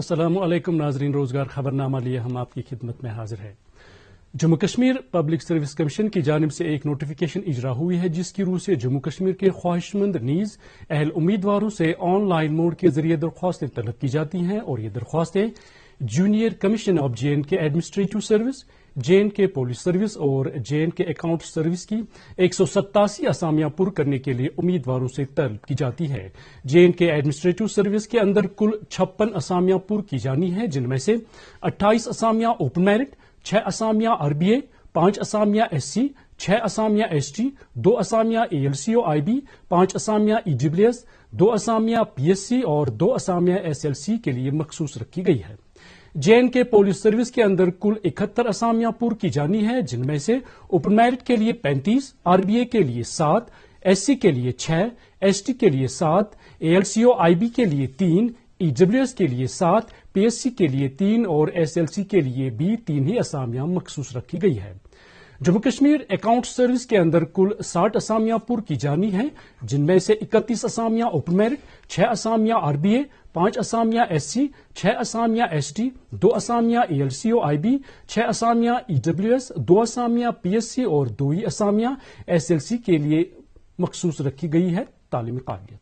असलम नाजरीन रोजगार खबरनामा लिए हम आपकी खिदमत में हाजिर है Jammu Kashmir public service commission की जानब से एक नोटिफिकेशन इजरा हुई है जिसकी रूह से जम्मू कश्मीर के ख्वाहिशमंद नीज अहल उम्मीदवारों से ऑनलाइन मोड के जरिए दरख्वास्तें तलब की जाती हैं और ये दरख्वास्तें junior commission of J and K administrative service J and K के पुलिस सर्विस और जेएनके के अकाउंट सर्विस की एक सौ सत्तासी असामियां पुर करने के लिए उम्मीदवारों से तलब की जाती है जेएन के एडमिनिस्ट्रेटिव सर्विस के अंदर कुल छप्पन असामियां पुर की जानी है जिनमें से अट्ठाईस असामियां ओपन मैरिट छह असामियां आरबीए पांच असामियां एससी छह असामिया एसटी, दो असामिया एएलसीओ आईबी, पांच असामिया ईडब्ल्यूएस, दो असामिया पीएससी और दो असामिया एसएलसी के लिए मखसूस रखी गई है जेएन के पोलिस सर्विस के अंदर कुल इकहत्तर असामियां पूर की जानी है जिनमें से उपमेरिट के लिए पैंतीस आरबीए के लिए सात एससी के लिए छह एसटी के लिए सात एएलसीओ आईबी के लिए तीन ईडब्ल्यूएस के लिए सात पीएससी के लिए तीन और एसएलसी के लिए भी तीन ही असामियां मखसूस रखी गई है जम्मू कश्मीर अकाउंट सर्विस के अंदर कुल साठ असामियां पुर की जानी हैं जिनमें से इकतीस असामियां ओपन मेरिट छह असामियां आरबीए पांच असामियां एससी छह असामियां एसटी दो असामियां आई आईबी छह असामियां ईडब्ल्यूएस दो असामियां पीएससी और दो ही असामियां एसएलसी के लिए मखसूस रखी गई है तालीमी काबिलियत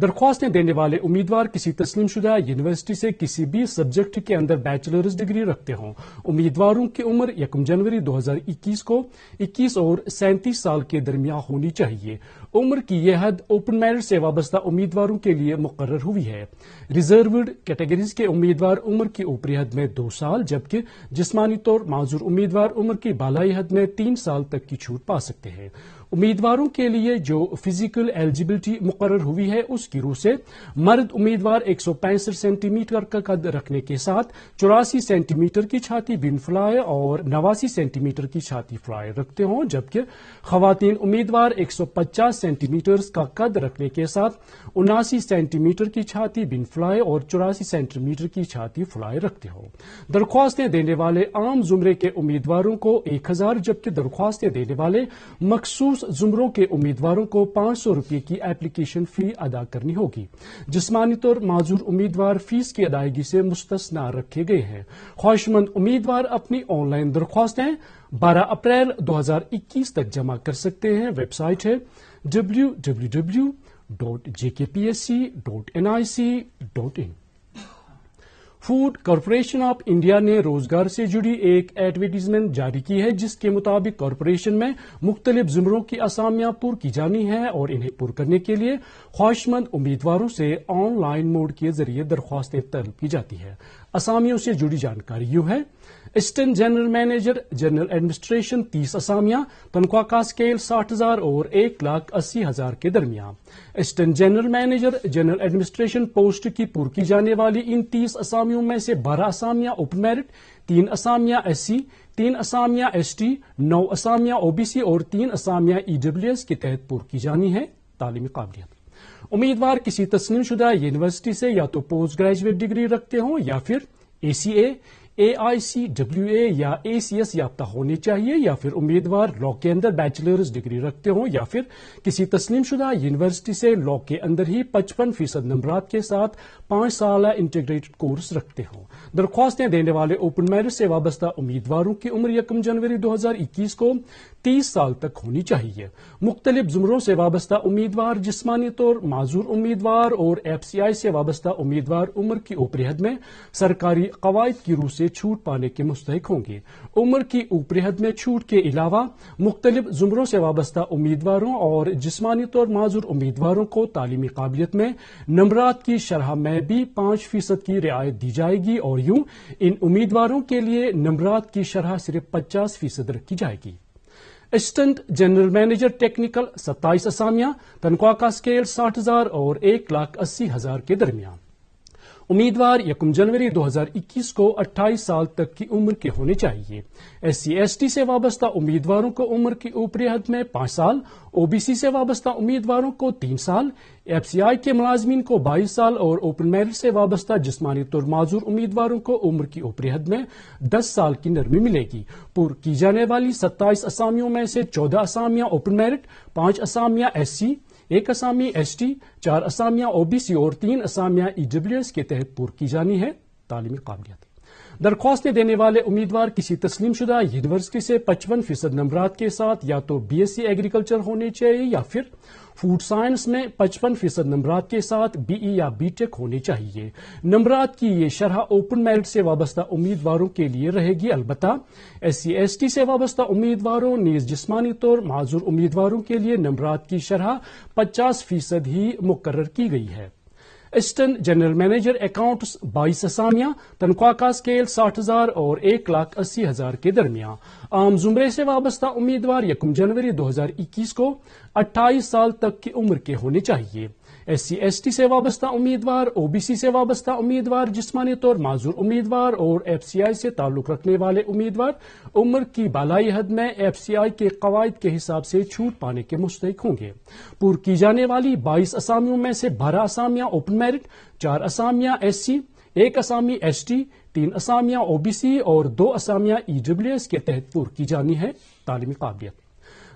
दरख्वास्तें देने वाले उम्मीदवार किसी तस्लीमशुदा यूनिवर्सिटी से किसी भी सब्जेक्ट के अंदर बैचलर्स डिग्री रखते हों उम्मीदवारों की उम्र यकम जनवरी 2021 को 21 और 37 साल के दरमिया होनी चाहिए उम्र की यह हद ओपन मैरिट से वाबस्ता उम्मीदवारों के लिए मुकर हुई है रिजर्वड कैटेगरीज के उम्मीदवार उम्र की ऊपरी हद में दो साल जबकि जिसमानी तौर माजूर उम्मीदवार उम्र की बालाई हद में तीन साल तक की छूट पा सकते हैं उम्मीदवारों के लिए जो फिजिकल एलिजिबिलिटी मुकर हुई है उसकी रूह से मर्द उम्मीदवार एक सेंटीमीटर का कद रखने के साथ चौरासी सेंटीमीटर की छाती बिन फ्लाए और नवासी सेंटीमीटर की छाती फ्लाए रखते हों जबकि खातन उम्मीदवार 150 सेंटीमीटर का कद रखने के साथ उनासी सेंटीमीटर की छाती बिन फ्लाए और चौरासी सेंटीमीटर की छाती फ्लाए रखते हों दरख्वास्तें देने वाले आम जुमरे के उम्मीदवारों को एक हजार जबकि दरख्वास्तें देने वाले मखसूस मखसूस जुमरों के उम्मीदवारों को पांच सौ रूपये की एप्लीकेशन फी अदा करनी होगी जिसमानी तौर माजूर उम्मीदवार फीस की अदायगी से मुस्तना रखे गए हैं ख्वाहिशमंद उम्मीदवार अपनी ऑनलाइन दरख्वास्तें 12 अप्रैल 2021 तक जमा कर सकते हैं वेबसाइट है W W W dot JK P S C dot N I C dot in food corporation of India ने रोजगार से जुड़ी एक एडवर्टीजमेंट जारी की है जिसके मुताबिक कॉरपोरेशन में मुख्तलिफ जुमरों की असामियां पुर की जानी है और इन्हें पुर करने के लिए ख्वाहिशमंद उम्मीदवारों से ऑनलाइन मोड के जरिए दरख्वास्तें तलब की जाती है असामियों से जुड़ी जानकारी यूं है assistant general manager general administration तीस असामियां तनख्वाह का स्केल साठ हजार और एक लाख अस्सी हजार के दरमियान assistant general manager general administration post की पूर्व की जाने वाली इन तीस असामियों में से बारह असामियां उप मेरिट तीन असामियां एससी तीन असामियां एसटी नौ असामियां ओबीसी और तीन असामियां ईडब्ल्यूएस e के तहत पूर्व की जानी है तालीमी काबिलियत उम्मीदवार किसी तस्लीम शुदा यूनिवर्सिटी से या तो पोस्ट ग्रेजुएट डिग्री रखते हों या फिर ए सी ए आई सी डब्ल्यू ए या एसीएस याफ्ता होने चाहिए या फिर उम्मीदवार लॉ के अंदर बैचलर्स डिग्री रखते हों या फिर किसी तस्लीम शुदा यूनिवर्सिटी से लॉ के अंदर ही पचपन फीसद नंबर के साथ पांच साल इंटीग्रेटेड कोर्स रखते हों दरख्वास्तें देने वाले ओपन मैरिट से वाबस्ता उम्मीदवारों की उम्र यकम जनवरी दो हजार इक्कीस को तीस साल तक होनी चाहिए मुख्तलिफ जुमरों से वाबस्ता उम्मीदवार जिसमानी तौर माजूर उम्मीदवार और एफ सी आई से वाबस्ता उम्मीदवार उम्र की ऊपरी हद में सरकारी कवायद की रूह से छूट पाने के मुस्तक होंगे उम्र की ऊपरी हद में छूट के अलावा मुख्तलिफ जुमरों से वाबस्ता उम्मीदवारों और जिसमानी तौर माजूर उम्मीदवारों को तालीमी काबिलियत में नंबरात की शरह में भी पांच फीसद की रियायत दी जाएगी और यूं इन उम्मीदवारों के लिए नंबरात की शरह सिर्फ पचास फीसद रखी जाएगी असिस्टेंट जनरल मैनेजर टेक्निकल सत्ताईस असामियां तनख्वाह का स्केल साठ हजार और एक लाख अस्सी हजार के दरमियान उम्मीदवार यकम जनवरी 2021 को 28 साल तक की उम्र के होने चाहिए एस सी से वाबस्ता उम्मीदवारों को उम्र की ऊपरी हद में पांच साल ओबीसी से वाबस्ता उम्मीदवारों को तीन साल एफसीआई के मुलाजमीन को बाईस साल और ओपन मैरिट से वाबस्ता जिसमानी तौर माजूर उम्मीदवारों को उम्र की ऊपरी हद में दस साल की नरमी मिलेगी पूर्व की जाने वाली सत्ताईस असामियों में से चौदह असामियां ओपन मैरिट पांच असामियां एससी एक असामिया एसटी, चार असामिया ओबीसी और तीन असामिया ईडब्ल्यूएस के तहत पूर्व की जानी है तालीमी काबिलियत दरख्वास्तें देने वाले उम्मीदवार किसी तस्लीम शुदा यूनिवर्सिटी से पचपन फीसद नंबरात के साथ या तो बी एस सी एग्रीकल्चर होने चाहिए या फिर फूड साइंस में पचपन फीसद नंबरात के साथ बीई e या बीटेक होने चाहिए नंबरात की ये शरह ओपन मेरिट से वाबस्ता उम्मीदवारों के लिए रहेगी अलबत् एस सी एस टी से वाबस्ता उम्मीदवारों नीज जिसमानी तौर माजूर उम्मीदवारों के लिए नंबरात की शरह पचास फीसद ही मुकर की गई है असिस्टेंट जनरल मैनेजर अकाउंट्स बाईस असामियां तनख्वाह का स्केल साठ हजार और एक लाख अस्सी हजार के दरमियान आम जुमरे से वाबस्ता उम्मीदवार यकम जनवरी दो हजार इक्कीस को अट्ठाईस साल तक की उम्र के होने चाहिए एस सी एस टी से वाबस्ता उम्मीदवार ओबीसी से वाबस्ता उम्मीदवार जिसमानी तौर माजूर उम्मीदवार और एफ सी आई से ताल्लुक रखने वाले उम्मीदवार उम्र की बालाई हद में एफ सी आई के कवायद के हिसाब से छूट पाने के मुस्तक होंगे पूर्व की जाने वाली बाईस असामियों में से बारह असामियां ओपन मेरिट चार असामियां एस सी एक असामी एस टी तीन असामियां ओबीसी और दो असामियां एस e के तहत पूर्व की जानी है तालीमी काबिलियत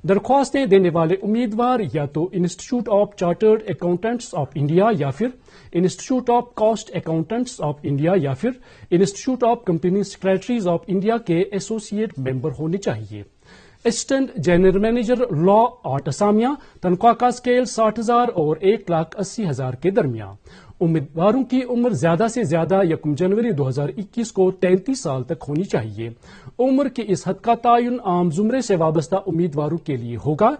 दरख्वास्तें देने वाले उम्मीदवार या तो institute of chartered accountants of India या फिर institute of cost accountants of India या फिर institute of company secretaries of India के एसोसिएट मेंबर होने चाहिए असिस्टेंट जनरल मैनेजर लॉ आर्ट असामिया तनख्वाह का स्केल साठ हजार और एक लाख अस्सी हजार के दरमियान उम्मीदवारों की उम्र ज्यादा से ज्यादा यकम जनवरी 2021 को 33 साल तक होनी चाहिए उम्र की इस हद का तयन आम जुमरे से वाबस्ता उम्मीदवारों के लिए होगा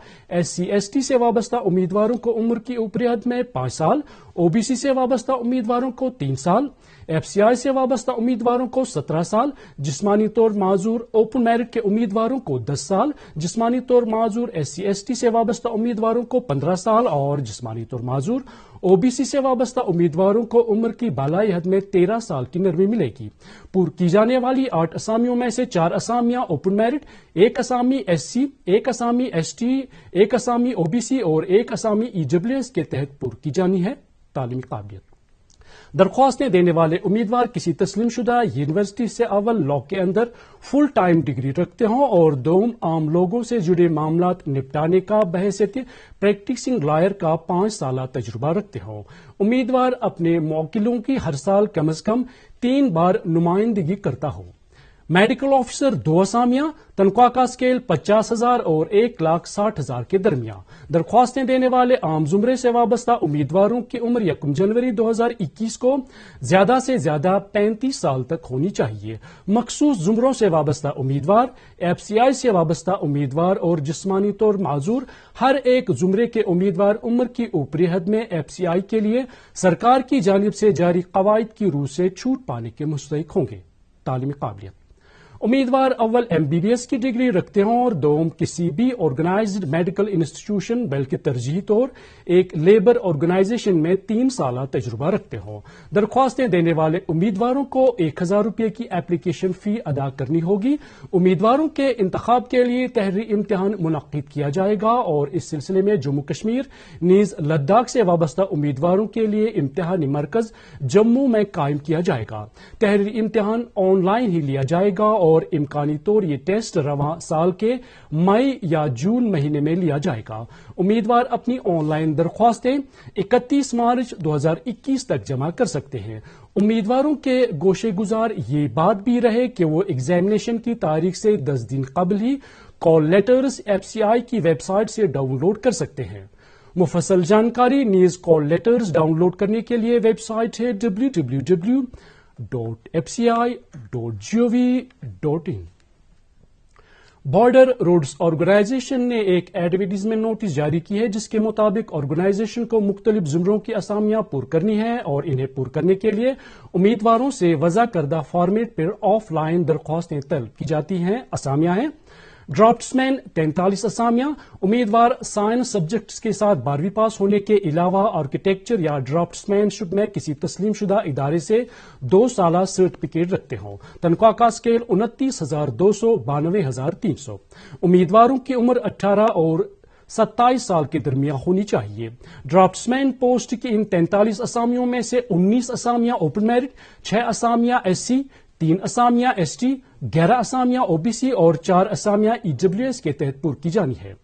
एस सी एस टी से वाबस्ता उम्मीदवारों को उम्र की ऊपरी हद में पांच साल ओबीसी से वाबस्ता उम्मीदवारों को तीन साल एफसीआई से वाबस्ता उम्मीदवारों को सत्रह साल जिसमानी तौर माजूर ओपन मैरिट के उम्मीदवारों को दस साल जिसमानी तौर माजूर एस सी एस टी से वाबस्ता उम्मीदवारों को पंद्रह साल और जिसमानी तौर माजूर ओबीसी से वाबस्ता उम्मीदवारों को उम्र की बालाई हद में तेरह साल की नरमी मिलेगी पूर्व की जाने वाली आठ असामियों में से चार असामियां ओपन मेरिट एक असामी एससी, एक असामी एसटी, एक असामी ओबीसी और एक असामी ईडब्ल्यूएस के तहत पूर्व की जानी है तालीमी काबिलियत दरख्वास्तें देने वाले उम्मीदवार किसी तस्लीम शुदा यूनिवर्सिटी से अव्वल लॉ के अंदर फुल टाइम डिग्री रखते हों और दोम आम लोगों से जुड़े मामला निपटाने का बहसियत प्रैक्टिसिंग लॉयर का पांच साल तजुर्बा रखते हों उम्मीदवार अपने मौकिलों की हर साल कम अज कम तीन बार नुमाइंदगी करता हो मेडिकल ऑफिसर दो असामियां तनख्वाह का स्केल पचास हजार और एक लाख साठ हजार के दरमियान दरख्वास्तें देने वाले आम जुमरे से वाबस्ता उम्मीदवारों की उम्र यकम जनवरी 2021 को ज्यादा से ज्यादा पैंतीस साल तक होनी चाहिए मखसूस जुमरों से वाबस्ता उम्मीदवार एफसीआई से वाबस्ता उम्मीदवार और जिसमानी तौर माजूर हर एक जुमरे के उम्मीदवार उम्र की ऊपरी हद में एफसीआई के लिए सरकार की जानब से जारी कवायद की रूह से छूट पाने के मुस्तक होंगे तालीमी काबिलियत उम्मीदवार अव्वल एमबीबीएस की डिग्री रखते हों और दोम किसी भी ऑर्गेनाइज्ड मेडिकल इंस्टीट्यूशन बल्कि तरजीह तौर एक लेबर ऑर्गेनाइजेशन में तीन साल तजुर्बा रखते हों दरख्वास्तें देने वाले उम्मीदवारों को एक हजार रूपये की एप्लीकेशन फी अदा करनी होगी उम्मीदवारों के इंतखब के लिए तहरी इम्तहान मुनद किया जाएगा और इस सिलसिले में जम्मू कश्मीर नीज लद्दाख से वाबस्ता उम्मीदवारों के लिए इम्तहानी मरकज जम्मू में कायम किया जाएगा तहरी इम्तहान ऑनलाइन ही लिया जाएगा और और इम्कानी तौर ये टेस्ट रवा साल के मई या जून महीने में लिया जाएगा उम्मीदवार अपनी ऑनलाइन दरख्वास्तें 31 मार्च 2021 तक जमा कर सकते हैं उम्मीदवारों के गोशे गुजार ये बात भी रहे कि वो एग्जामिनेशन की तारीख से 10 दिन कबल ही कॉल लेटर्स एफसीआई की वेबसाइट से डाउनलोड कर सकते हैं मुफसल जानकारी न्यूज कॉल लेटर्स डाउनलोड करने के लिए वेबसाइट है W W W dot F C I dot gov dot in border roads organisation ने एक एडवर्टीजमेंट नोटिस जारी की है जिसके मुताबिक ऑर्गेनाइजेशन को मुख्तलिफ जुमरों की असामियां पुर करनी है और इन्हें पुर करने के लिए उम्मीदवारों से वजह करदा फॉर्मेट पर ऑफलाइन दरख्वास्तें तलब की जाती हैं असामियां हैं ड्राफ्टमैन तैंतालीस असामियां उम्मीदवार साइंस सब्जेक्ट्स के साथ बारहवीं पास होने के अलावा आर्किटेक्चर या ड्राफ्टमैनशिप में किसी तस्लीमशुदा इदारे से दो साल सर्टिफिकेट रखते हों तनख्वाह का स्केल उनतीस हजार दो सौ बानवे हजार तीन सौ उम्मीदवारों की उम्र अट्ठारह और सत्ताईस साल के दरमियान होनी चाहिए ड्राफ्टमैन पोस्ट की इन तैंतालीस असामियों में से उन्नीस असामियां ओपन मेरिट छह असामियां एससी तीन असामियां एसटी, ग्यारह असामियां ओबीसी और चार असामियां ईडब्ल्यूएस के तहत पूर्व की जानी है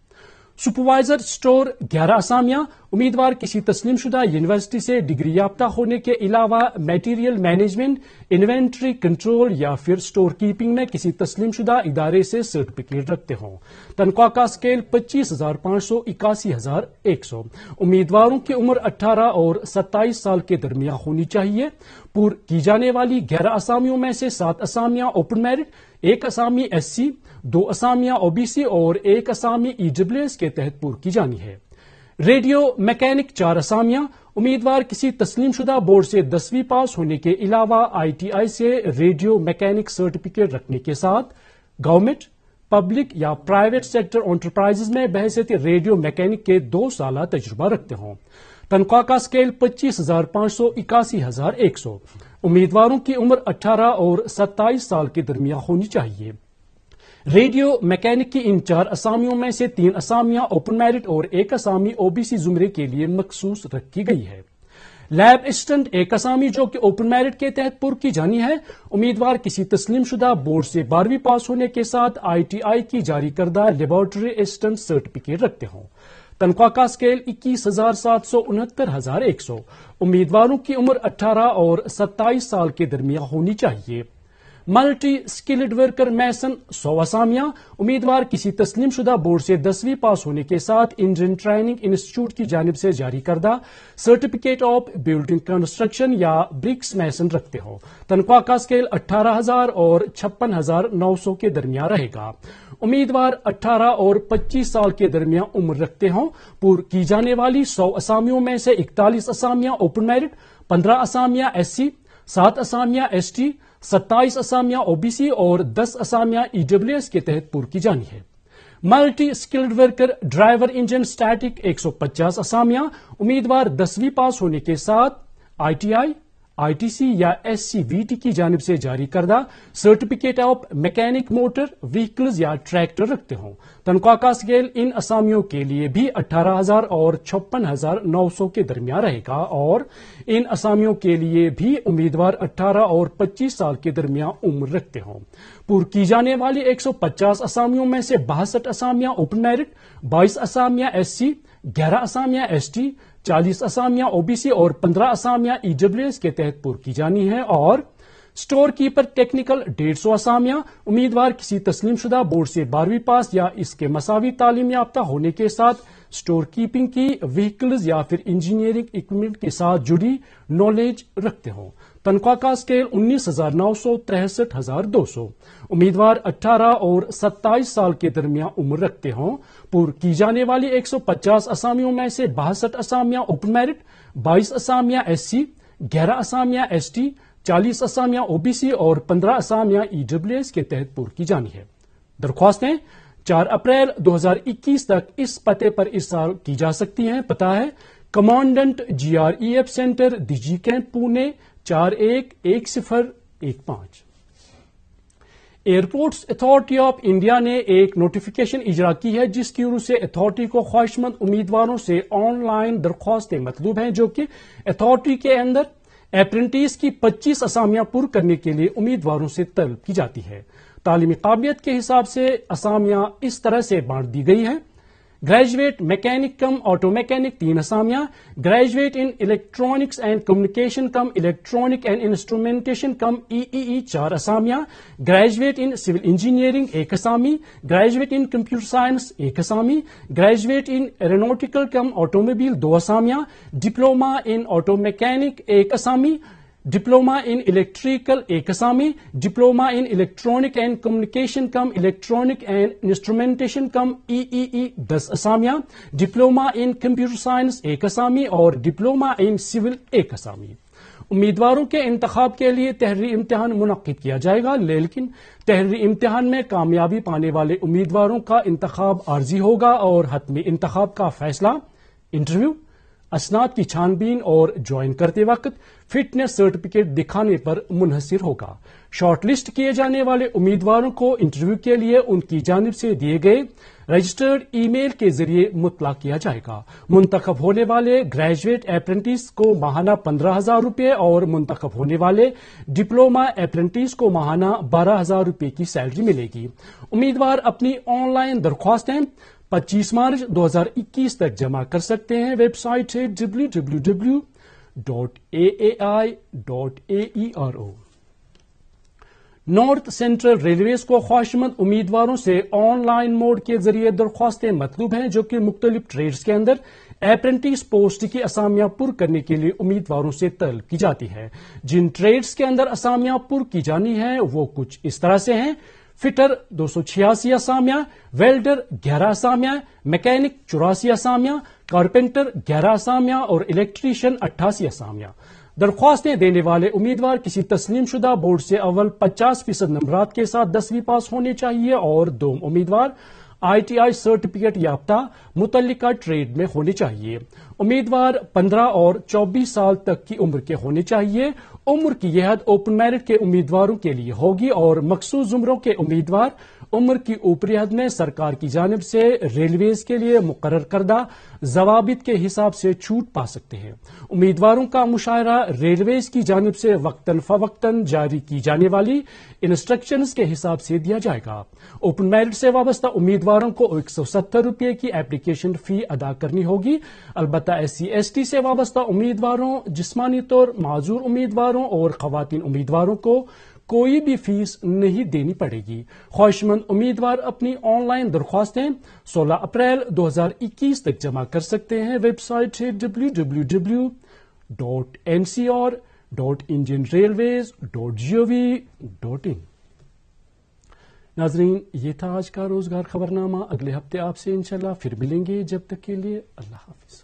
सुपरवाइजर स्टोर ग्यारह असामिया उम्मीदवार किसी तस्लीम शुदा यूनिवर्सिटी से डिग्री याफ्ता होने के अलावा मेटीरियल मैनेजमेंट इन्वेंट्री कंट्रोल या फिर स्टोर कीपिंग में किसी तस्लीम शुदा इदारे से सर्टिफिकेट रखते हों तनख्वाह का स्केल पच्चीस हजार पांच सौ इक्यासी हजार एक सौ उम्मीदवारों की उम्र अट्ठारह और सत्ताईस साल के दरमिया होनी चाहिए पूर्व की जाने वाली ग्यारह असामियों में से सात असामियां ओपन मेरिट एक असामी एससी, दो असामिया ओबीसी और एक असामी ईडब्ल्यूएस e के तहत पूर की जानी है रेडियो मैकेनिक चार असामिया उम्मीदवार किसी तस्लीमशुदा बोर्ड से दसवीं पास होने के अलावा आईटीआई से रेडियो मैकेनिक सर्टिफिकेट रखने के साथ गवर्नमेंट पब्लिक या प्राइवेट सेक्टर एंटरप्राइजेज में बहसियत रेडियो मैकेनिक के दो साल तजुर्बा रखते हों तनख्वाह का स्केल पच्चीस हजार पांच सौ इक्यासी हजार एक सौ उम्मीदवारों की उम्र अठारह और सत्ताईस साल के दरमिया होनी चाहिए रेडियो मैकेनिक की इन चार असामियों में से तीन असामियां ओपन मैरिट और एक असामी ओबीसी जुमरे के लिए मखसूस रखी गई है लैब असिस्टेंट एक असामी जो कि ओपन मैरिट के तहत पुर की जानी है उम्मीदवार किसी तस्लीम शुदा बोर्ड से बारहवीं पास होने के साथ आईटीआई की जारी करदा लेबोरेटरी असिस्टेंट सर्टिफिकेट रखते हों तनख्वाह का स्केल इक्कीस हजार सात सौ उनहत्तर हजार एक सौ उम्मीदवारों की उम्र अट्ठारह और सत्ताईस साल के दरमियान होनी चाहिए मल्टी स्किल्ड वर्कर मैसन सोवासामिया उम्मीदवार किसी तस्लीम शुदा बोर्ड से दसवीं पास होने के साथ इंडियन ट्रेनिंग इंस्टीट्यूट की जानब से जारी करदा सर्टिफिकेट ऑफ बिल्डिंग कंस्ट्रक्शन या ब्रिक्स मैसन रखते हो तनख्वाह का स्केल अट्ठारह हजार और छप्पन हजार नौ सौ के दरमिया रहेगा उम्मीदवार 18 और 25 साल के दरमियान उम्र रखते हों पूर्व की जाने वाली सौ असामियों में से इकतालीस असामियां ओपन मेरिट पन्द्रह असामियां एससी, सात असामियां एसटी, सत्ताईस असामियां ओबीसी और दस असामिया ईडब्ल्यूएस के तहत पूर्व की जानी है multi skilled worker driver engine static 150 असामिया उम्मीदवार दसवीं पास होने के साथ आईटीआई आईटीसी या टी की जानब से जारी करदा certificate of mechanic motor vehicles या ट्रैक्टर रखते हों तनख्वाह का स्केल इन असामियों के लिए भी अट्ठारह हजार और छप्पन हजार नौ सौ के दरमियान रहेगा और इन असामियों के लिए भी उम्मीदवार अट्ठारह और पच्चीस साल के दरमियान उम्र रखते हों पूर्व की जाने वाली एक सौ पचास असामियों में से बासठ असामियां उप मेरिट बाईस असामियां एससी ग्यारह असामियां एसटी 40 असामियां ओबीसी और 15 असामियां ईडब्ल्यूएस e के तहत पुर की जानी है और स्टोर कीपर टेक्निकल डेढ़ सौ असामियां उम्मीदवार किसी तस्लीमशुदा बोर्ड से बारहवीं पास या इसके मसावी तालीम याफ्ता होने के साथ स्टोर कीपिंग की व्हीकल्स या फिर इंजीनियरिंग इक्विपमेंट के साथ जुड़ी नॉलेज रखते हों तनख्वाह का स्केल उन्नीस हजार नौ सौ तिरसठ हजार दो सौ उम्मीदवार अट्ठारह और सत्ताईस साल के दरमियान उम्र रखते हों पूर्व की जाने वाली एक सौ पचास असामियों में से बासठ असामियां ओपन मेरिट एस असामियां एससी असामिया असामियां एसटी चालीस असामियां ओबीसी और 15 असामियां ईडब्ल्यूएस के तहत पूर्व की जानी है दरख्वास्तें चार अप्रैल 2021 तक इस पते पर इस साल की जा सकती हैं पता है commandant GREF centre DG camp Pune चार एक एक सिफर एक पांच एयरपोर्ट्स अथॉरिटी ऑफ इंडिया ने एक नोटिफिकेशन इजरा की है जिसकी ओर से अथॉरिटी को ख्वाहिशमंद उम्मीदवारों से ऑनलाइन दरख्वास्तें मतलूब हैं जो कि अथॉरिटी के अंदर अप्रेंटिस की 25 असामियां पूर्ण करने के लिए उम्मीदवारों से तलब की जाती है तालीमी काबिलियत के हिसाब से असामियां इस तरह से बांट दी गई हैं graduate mechanic cum auto mechanic तीन असामिया graduate in electronics and communication cum electronic and instrumentation cum EE चार असामिया ग्रेजुएट इन सिविल इंजीनियरिंग एक असामी ग्रेजुएट इन कंप्यूटर साइंस एक असामी graduate in aeronautical cum automobile दो असामिया डिप्लोमा इन ऑटो मैकेनिक एक असामी डिप्लोमा इन इलेक्ट्रिकल एक एकसामी diploma in electronic and communication cum electronic and instrumentation cum EE दस असामिया डिप्लोमा इन कंप्यूटर साइंस एक आसामी और डिप्लोमा इन सिविल एक एकसामी उम्मीदवारों के इंतखाब के लिए तहरी इम्तिहान मुनद किया जाएगा लेकिन तहरी इम्तिहान में कामयाबी पाने वाले उम्मीदवारों का इंतखाब आर्जी होगा और हतमी इंतखाब का फैसला इंटरव्यू असनाद की छानबीन और ज्वाइन करते वक्त फिटनेस सर्टिफिकेट दिखाने पर मुनहसर होगा शॉर्टलिस्ट किए जाने वाले उम्मीदवारों को इंटरव्यू के लिए उनकी जानब से दिए गए रजिस्टर्ड ईमेल के जरिए मुतला किया जाएगा मुंतखब होने वाले ग्रेजुएट अप्रेंटिस को माहाना पन्द्रह हजार रूपये और मुंतखब होने वाले डिप्लोमा अप्रेंटिस को माहाना बारह हजार रूपये की सैलरी मिलेगी उम्मीदवार अपनी ऑनलाइन दरख्वास्तें 25 मार्च 2021 तक जमा कर सकते हैं वेबसाइट है डब्ल्यू डब्ल्यू डब्ल्यू ओ नॉर्थ सेंट्रल रेलवेज को ख्वाहिशमंद उम्मीदवारों से ऑनलाइन मोड के जरिए दरख्वास्तें मतलूब हैं जो कि मुख्तलिफ ट्रेड्स के अंदर अप्रेंटिस पोस्ट की असामियां पुर करने के लिए उम्मीदवारों से तलब की जाती है जिन ट्रेड्स के अंदर असामियां पुर की जानी है वो कुछ इस तरह से हैं फिटर दो सौ छियासी असामिया वेल्डर ग्यारह असामिया मैकेनिक चौरासी असामिया कारपेंटर ग्यारह असामिया और इलेक्ट्रीशियन अट्ठासी असामिया दरख्वास्तें देने वाले उम्मीदवार किसी तस्लीम शुदा बोर्ड से अव्वल पचास फीसद नंबर के साथ दसवीं पास होने चाहिए और दो उम्मीदवार आईटीआई सर्टिफिकेट याफ्ता मुतलिका ट्रेड में होनी चाहिए उम्मीदवार 15 और 24 साल तक की उम्र के होने चाहिए उम्र की यह हद ओपन मैरिट के उम्मीदवारों के लिए होगी और मखसूस उम्रों के उम्मीदवार उम्र की ऊपरी हद में सरकार की जानब से रेलवेज के लिए मुकर करदा जवाबित के हिसाब से छूट पा सकते हैं उम्मीदवारों का मुशायरा रेलवेज की जानब से वक्तन फवक्तन जारी की जाने वाली इंस्ट्रक्शन के हिसाब से दिया जाएगा ओपन मेरिट से वाबस्ता उम्मीदवारों को एक सौ सत्तर रुपये की एप्लीकेशन फी अदा करनी होगी अलबत् एस सी एस टी से वाबस्ता उम्मीदवारों जिसमानी तौर माजूर उम्मीदवारों और खातन उम्मीदवारों को कोई भी फीस नहीं देनी पड़ेगी ख्वाहिशमंद उम्मीदवार अपनी ऑनलाइन दरख्वास्तें 16 अप्रैल 2021 तक जमा कर सकते हैं वेबसाइट है W W W dot N C R dot Indian railways dot G O V dot in नाजरीन ये था आज का रोजगार खबरनामा अगले हफ्ते आपसे इंशाल्लाह फिर मिलेंगे जब तक के लिए अल्लाह हाफिज़